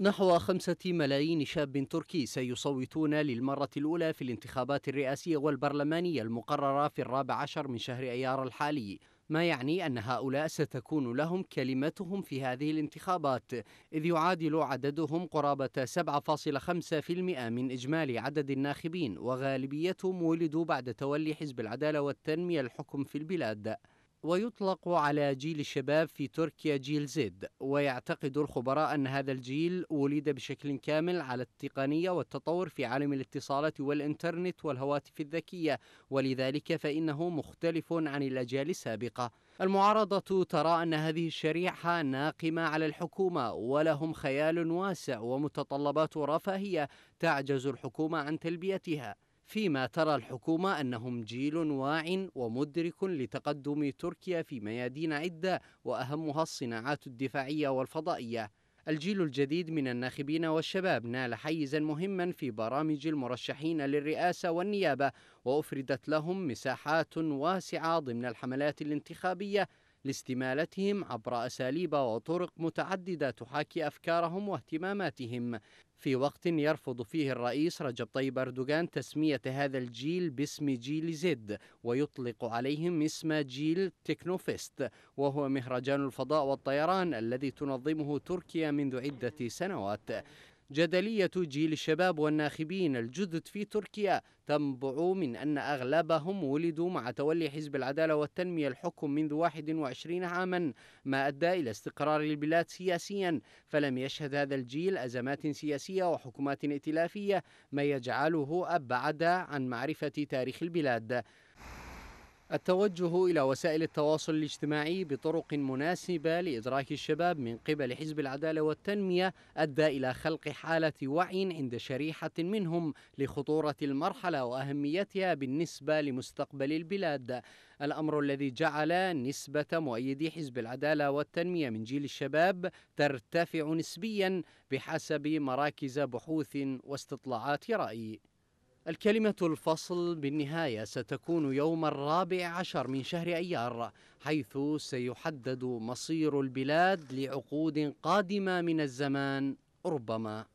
نحو خمسة ملايين شاب تركي سيصوتون للمرة الأولى في الانتخابات الرئاسية والبرلمانية المقررة في الرابع عشر من شهر أيار الحالي ما يعني أن هؤلاء ستكون لهم كلمتهم في هذه الانتخابات إذ يعادل عددهم قرابة 7.5% من إجمالي عدد الناخبين وغالبيتهم ولدوا بعد تولي حزب العدالة والتنمية الحكم في البلاد ويطلق على جيل الشباب في تركيا جيل زد ويعتقد الخبراء أن هذا الجيل ولد بشكل كامل على التقنية والتطور في عالم الاتصالات والإنترنت والهواتف الذكية ولذلك فإنه مختلف عن الأجيال السابقة المعارضة ترى أن هذه الشريحة ناقمة على الحكومة ولهم خيال واسع ومتطلبات رفاهية تعجز الحكومة عن تلبيتها فيما ترى الحكومة أنهم جيل واع ومدرك لتقدم تركيا في ميادين عدة وأهمها الصناعات الدفاعية والفضائية. الجيل الجديد من الناخبين والشباب نال حيزا مهما في برامج المرشحين للرئاسة والنيابة وأفردت لهم مساحات واسعة ضمن الحملات الانتخابية لاستمالتهم عبر أساليب وطرق متعددة تحاكي أفكارهم واهتماماتهم في وقت يرفض فيه الرئيس رجب طيب أردوغان تسمية هذا الجيل باسم جيل زد ويطلق عليهم اسم جيل تكنوفيست وهو مهرجان الفضاء والطيران الذي تنظمه تركيا منذ عدة سنوات جدلية جيل الشباب والناخبين الجدد في تركيا تنبع من أن أغلبهم ولدوا مع تولي حزب العدالة والتنمية الحكم منذ 21 عاما ما أدى إلى استقرار البلاد سياسيا فلم يشهد هذا الجيل أزمات سياسية وحكومات ائتلافية ما يجعله أبعد عن معرفة تاريخ البلاد التوجه إلى وسائل التواصل الاجتماعي بطرق مناسبة لإدراك الشباب من قبل حزب العدالة والتنمية أدى إلى خلق حالة وعي عند شريحة منهم لخطورة المرحلة وأهميتها بالنسبة لمستقبل البلاد الأمر الذي جعل نسبة مؤيدي حزب العدالة والتنمية من جيل الشباب ترتفع نسبيا بحسب مراكز بحوث واستطلاعات رأي الكلمة الفصل بالنهاية ستكون يوم الرابع عشر من شهر أيار حيث سيحدد مصير البلاد لعقود قادمة من الزمان ربما